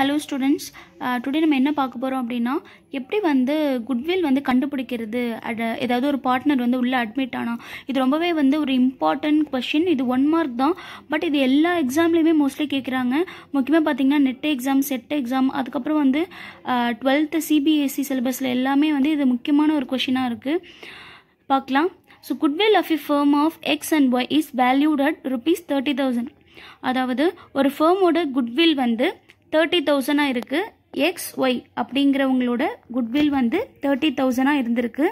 hello students today நம்ம என்ன பார்க்க போகிறோம் அப்படின்னா எப்படி வந்து குட்வில் வந்து கண்டுபிடிக்கிறது அட் ஏதாவது ஒரு பார்ட்னர் வந்து உள்ளே அட்மிட் ஆனால் இது ரொம்பவே வந்து ஒரு இம்பார்ட்டன்ட் கொஷின் இது ஒன் மார்க் தான் பட் இது எல்லா எக்ஸாம்லேயுமே மோஸ்ட்லி கேட்குறாங்க முக்கியமாக பார்த்தீங்கன்னா நெட் எக்ஸாம் செட் எக்ஸாம் அதுக்கப்புறம் வந்து டுவெல்த்து சிபிஎஸ்சி சிலபஸில் எல்லாமே வந்து இது முக்கியமான ஒரு கொஷினாக இருக்குது பார்க்கலாம் so goodwill of a firm of X and Y is valued at rupees thirty thousand அதாவது ஒரு ஃபேர்மோட குட்வில் வந்து தேர்ட்டி தௌசண்டாக இருக்குது எக்ஸ் ஒய் அப்படிங்கிறவங்களோட குட்வில் வந்து தேர்ட்டி தௌசண்டாக இருந்திருக்கு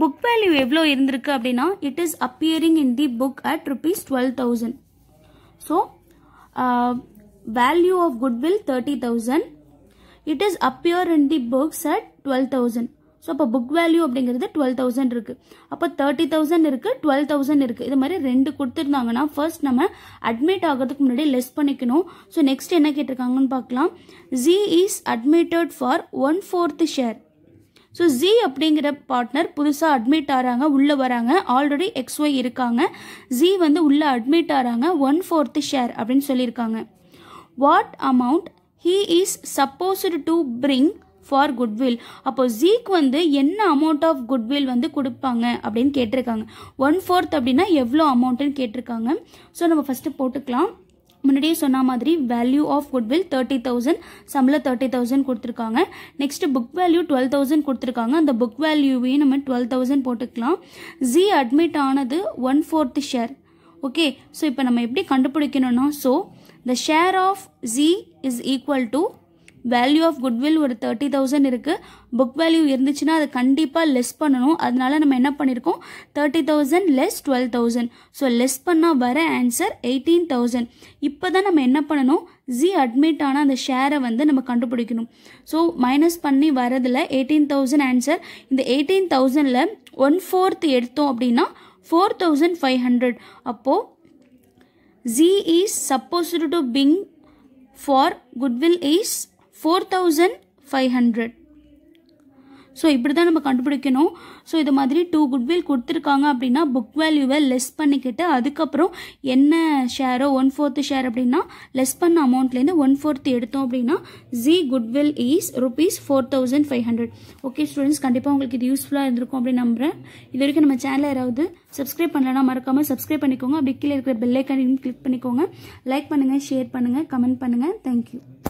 புக் வேல்யூ எவ்வளோ இருந்திருக்கு அப்படின்னா it is appearing in the book at rupees twelve thousand so value of goodwill thirty thousand it is appear in the books at twelve thousand so அப்போ book value அப்படிங்கிறது twelve thousand இருக்குது அப்போ thirty thousand இருக்குது twelve thousand இருக்குது இது மாதிரி ரெண்டு கொடுத்துருந்தாங்கன்னா ஃபர்ஸ்ட் நம்ம அட்மிட் ஆகிறதுக்கு முன்னாடி லெஸ் பண்ணிக்கணும் ஸோ நெக்ஸ்ட் என்ன கேட்டிருக்காங்கன்னு பார்க்கலாம் G is admitted for one fourth share so G அப்படிங்கிற பார்ட்னர் புதுசாக அட்மிட் ஆகிறாங்க உள்ளே வராங்க ஆல்ரெடி எக்ஸ்ஒய் இருக்காங்க ஜி வந்து உள்ளே அட்மிட் ஆகிறாங்க ஒன் ஃபோர்த்து ஷேர் அப்படின்னு சொல்லியிருக்காங்க what amount he is supposed to bring for goodwill அப்போ ஜீக் வந்து என்ன அமௌண்ட் ஆஃப் குட்வில் வந்து கொடுப்பாங்க அப்படின்னு கேட்டிருக்காங்க ஒன் ஃபோர்த் அப்படின்னா எவ்வளோ அமௌண்ட்டுன்னு கேட்டிருக்காங்க ஸோ நம்ம ஃபஸ்ட்டு போட்டுக்கலாம் முன்னாடியே சொன்ன மாதிரி value of goodwill thirty thousand சம்மில் தேர்ட்டி தௌசண்ட் கொடுத்துருக்காங்க next book value twelve thousand கொடுத்துருக்காங்க அந்த புக் வேல்யூவையும் நம்ம டுவெல் தௌசண்ட் போட்டுக்கலாம் ஜி அட்மிட் ஆனது one fourth share okay so இப்போ நம்ம எப்படி கண்டுபிடிக்கணும்னா so the share of G is equal to value of goodwill ஒரு தேர்ட்டி தௌசண்ட் இருக்குது புக் வேல்யூ இருந்துச்சுன்னா அதை கண்டிப்பாக லெஸ் பண்ணணும் அதனால நம்ம என்ன பண்ணியிருக்கோம் thirty thousand less twelve thousand so less பண்ணால் வர ஆன்சர் எயிட்டீன் தௌசண்ட் இப்போ தான் நம்ம என்ன பண்ணணும் ஜி அட்மிட் ஆன அந்த ஷேரை வந்து நம்ம கண்டுபிடிக்கணும் ஸோ மைனஸ் பண்ணி வரதில் எயிட்டீன் தௌசண்ட் ஆன்சர் இந்த எயிட்டீன் தௌசண்டில் ஒன் ஃபோர்த் எடுத்தோம் அப்படின்னா ஃபோர் தௌசண்ட் ஃபைவ் ஹண்ட்ரட் அப்போது G is supposed to bring for goodwill is four thousand five hundred so இப்படி தான் நம்ம கண்டுபிடிக்கணும் ஸோ இது மாதிரி டூ குட்வில் கொடுத்துருக்காங்க அப்படின்னா புக் வேல்யூவை லெஸ் பண்ணிக்கிட்டு அதுக்கப்புறம் என்ன ஷேரோ ஒன் ஃபோர்த்து ஷேர் அப்படின்னா லெஸ் பண்ண அமௌண்ட்லேருந்து ஒன் ஃபோர்த்து எடுத்தோம் அப்படின்னா G goodwill is rupees four thousand five hundred okay students கண்டிப்பாக உங்களுக்கு இது யூஸ்ஃபுல்லாக இருந்திருக்கும் அப்படின்னு நம்புகிறேன் இது வரைக்கும் நம்ம சேனலில் யாராவது சப்ஸ்கிரைப் பண்ணலன்னா மறக்காமல் சப்ஸ்கிரைப் பண்ணிக்கோங்க அப்படி கீழே இருக்கிற பெல்லைக்கனையும் கிளிக் பண்ணிக்கோங்க லைக் பண்ணுங்கள் ஷேர் பண்ணுங்கள் கமெண்ட் பண்ணுங்கள் தேங்க்யூ